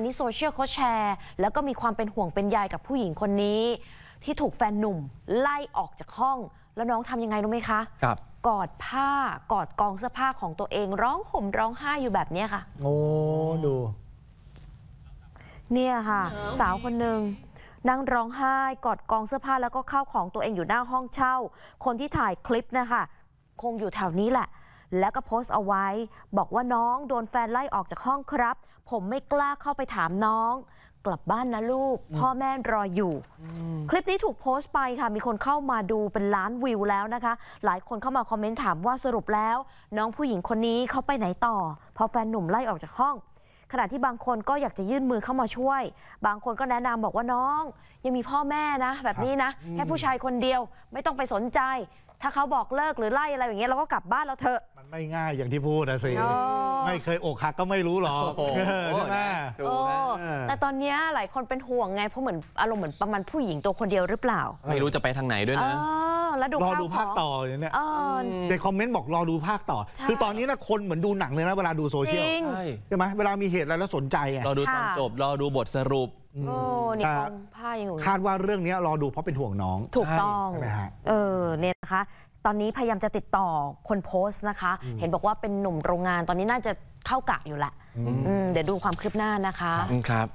นนี้โซเชียลเขาแชร์แล้วก็มีความเป็นห่วงเป็นใยกับผู้หญิงคนนี้ ที่ถูกแฟนหนุ่มไล่ออกจากห้อง แล้วน้องทำยังไงรู้ไหมคะครับกอดผ้ากอดกองเสื้อผ้าของตัวเองร้องห่มร้องไห้อยู่แบบเนี้ค่ะโอ้ดูเนี่ยค่ะสาวคนหนึ่ง นั่งร้องไห้กอดกองเสื้อผ้าแล้วก็เข้าของตัวเองอยู่หน้าห้องเช่า คนที่ถ่ายคลิปนะคะคงอยู่แถวนี้แหละแล้วก็โพสต์เอาไว้บอกว่าน้องโดนแฟนไล่ออกจากห้องครับ ผมไม่กล้าเข้าไปถามน้อง กลับบ้านนะลูก พ่อแม่รออยู่คลิปนี้ถูกโพสต์ไปค่ะมีคนเข้ามาดูเป็นล้านวิวแล้วนะคะ หลายคนเข้ามาคอมเมนต์ถามว่าสรุปแล้ว น้องผู้หญิงคนนี้เขาไปไหนต่อ พอแฟนหนุ่มไล่ออกจากห้อง ขณะที่บางคนก็อยากจะยื่นมือเข้ามาช่วย บางคนก็แนะนำบอกว่าน้อง ยังมีพ่อแม่นะ แบบนี้นะ แค่ผู้ชายคนเดียวไม่ต้องไปสนใจถ้าเขาบอกเลิกหรือไล่อะไรอย่างเงี้ยเราก็กลับบ้านเราเถอะ มันไม่ง่ายอย่างที่พูดนะสิ ไม่เคยอกหักก็ไม่รู้หรอกใช่ไหมแต่ตอนนี้หลายคนเป็นห่วงไง เพราะเหมือน อารมณ์เหมือนประมาณผู้หญิงตัวคนเดียวหรือเปล่า ไม่รู้จะไปทางไหนด้วยนะรอดูภาคต่อเนี่ยเีในคอมเมนต์บอกรอดูภาคต่อ คือตอนนี้นะคนเหมือนดูหนังเลยนะ เวลาดูโซเชียลใช่ไหมเวลา มีเหตุอะไรแล้วสนใจ่ะรอดูตอนจบ รอดูบทสรุปโอ้นี่กองผ้ายังอยู่คาดว่าเรื่องนี้รอดูเพราะเป็นห่วงน้องถูกต้องใช่ไหมฮะเออเนี่ยนะคะ ตอนนี้พยายามจะติดต่อคนโพสต์นะคะ เห็นบอกว่าเป็นหนุ่มโรงงานตอนนี้น่าจะเข้ากะอยู่แหละเดี๋ยวดูความคืบหน้านะคะ ครับ